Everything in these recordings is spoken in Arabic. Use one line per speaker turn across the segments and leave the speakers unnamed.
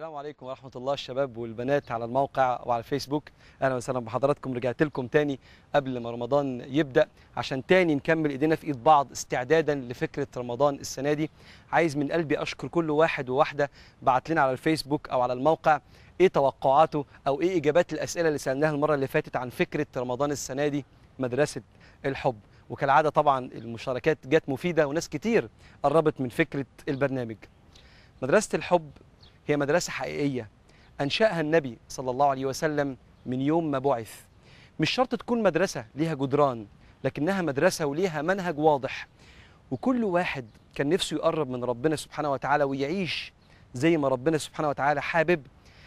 السلام عليكم ورحمة الله الشباب والبنات على الموقع وعلى الفيسبوك أهلا وسهلا بحضراتكم رجعت لكم تاني قبل ما رمضان يبدأ عشان تاني نكمل إيدينا في إيد بعض استعدادا لفكرة رمضان السنة دي عايز من قلبي أشكر كل واحد وواحدة بعت لنا على الفيسبوك أو على الموقع إيه توقعاته أو إيه إجابات الأسئلة اللي سألناها المرة اللي فاتت عن فكرة رمضان السنة دي مدرسة الحب وكالعادة طبعا المشاركات جت مفيدة وناس كتير قربت من فكرة البرنامج مدرسة الحب هي مدرسة حقيقية أنشأها النبي صلى الله عليه وسلم من يوم ما بعث مش شرط تكون مدرسة ليها جدران لكنها مدرسة وليها منهج واضح وكل واحد كان نفسه يقرب من ربنا سبحانه وتعالى ويعيش زي ما ربنا سبحانه وتعالى حابب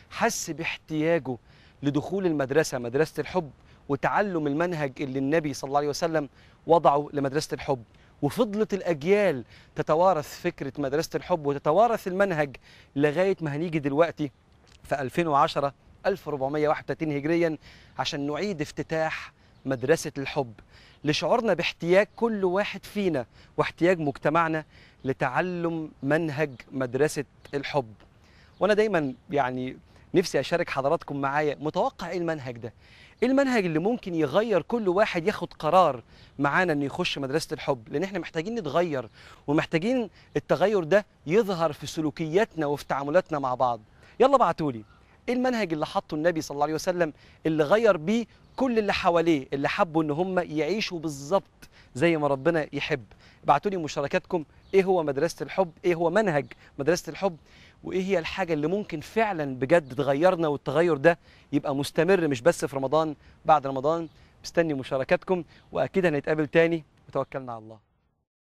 حس باحتياجه لدخول المدرسة مدرسة الحب وتعلم المنهج اللي النبي صلى الله عليه وسلم وضعه لمدرسة الحب وفضلت الأجيال تتوارث فكرة مدرسة الحب وتتوارث المنهج لغاية ما هنيجي دلوقتي في 2010 1431 هجريا عشان نعيد افتتاح مدرسة الحب لشعورنا باحتياج كل واحد فينا واحتياج مجتمعنا لتعلم منهج مدرسة الحب وأنا دايما يعني نفسي اشارك حضراتكم معايا متوقع ايه المنهج ده ايه المنهج اللي ممكن يغير كل واحد ياخد قرار معانا انه يخش مدرسه الحب لان احنا محتاجين نتغير ومحتاجين التغير ده يظهر في سلوكياتنا وفي تعاملاتنا مع بعض يلا بعتولي ايه المنهج اللي حطه النبي صلى الله عليه وسلم اللي غير بيه كل اللي حواليه اللي حبوا ان هم يعيشوا بالظبط زي ما ربنا يحب ابعتوا لي مشاركاتكم ايه هو مدرسه الحب ايه هو منهج مدرسه الحب وايه هي الحاجه اللي ممكن فعلا بجد تغيرنا والتغير ده يبقى مستمر مش بس في رمضان بعد رمضان مستني مشاركاتكم واكيد هنتقابل تاني وتوكلنا على الله